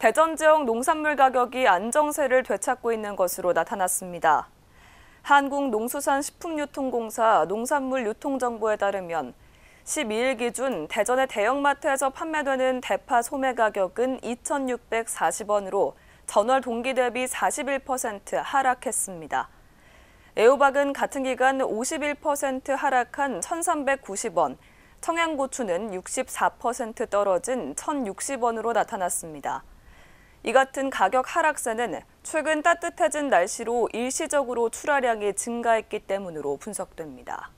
대전 지역 농산물 가격이 안정세를 되찾고 있는 것으로 나타났습니다. 한국농수산식품유통공사 농산물 유통정보에 따르면 12일 기준 대전의 대형마트에서 판매되는 대파 소매 가격은 2,640원으로 전월 동기 대비 41% 하락했습니다. 애호박은 같은 기간 51% 하락한 1,390원, 청양고추는 64% 떨어진 1,060원으로 나타났습니다. 이 같은 가격 하락세는 최근 따뜻해진 날씨로 일시적으로 출하량이 증가했기 때문으로 분석됩니다.